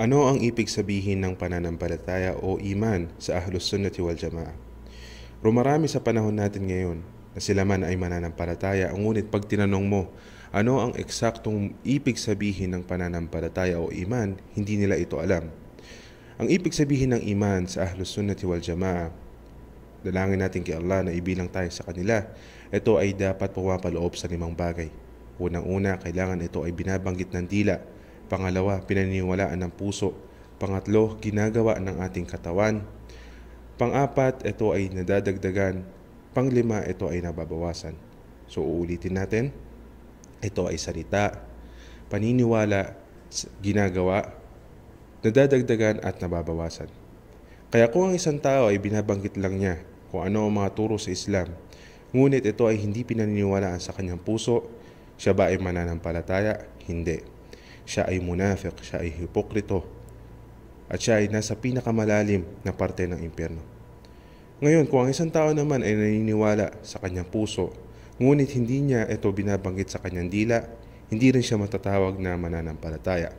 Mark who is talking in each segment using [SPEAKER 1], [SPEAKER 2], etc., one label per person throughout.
[SPEAKER 1] Ano ang ibig sabihin ng pananampalataya o iman sa Ahlus Sunnati wal Jamaa? Rumarami sa panahon natin ngayon na sila man ay mananampalataya ngunit pag tinanong mo ano ang eksaktong ibig sabihin ng pananampalataya o iman, hindi nila ito alam. Ang ibig sabihin ng iman sa Ahlus Sunnati wal Jamaa dalangin natin kay Allah na ibilang tayo sa kanila. Ito ay dapat pumapaloob sa limang bagay. Unang-una, kailangan ito ay binabanggit ng dila Pangalawa, pinaniniwalaan ng puso. Pangatlo, ginagawa ng ating katawan. Pangapat, ito ay nadadagdagan. Panglima, ito ay nababawasan. So uulitin natin. Ito ay salita, paniniwala, ginagawa, nadadagdagan at nababawasan. Kaya kung ang isang tao ay binabanggit lang niya kung ano ang mga turo sa Islam, ngunit ito ay hindi pinaniniwalaan sa kanyang puso, siya ba ay mananampalataya? Hindi. Siya ay munafik, siya ay hipokrito, at siya ay nasa pinakamalalim na parte ng impyerno. Ngayon, kung ang isang tao naman ay naniniwala sa kanyang puso, ngunit hindi niya ito binabanggit sa kanyang dila, hindi rin siya matatawag na mananampalataya.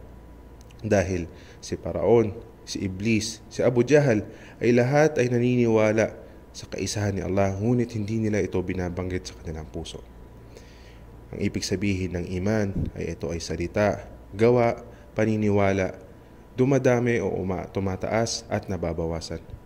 [SPEAKER 1] Dahil si Paraon, si Iblis, si Abu Jahal ay lahat ay naniniwala sa kaisahan ni Allah ngunit hindi nila ito binabanggit sa kanilang puso. Ang ibig sabihin ng iman ay ito ay salita gawa, paniniwala, dumadami o uma, tumataas at nababawasan.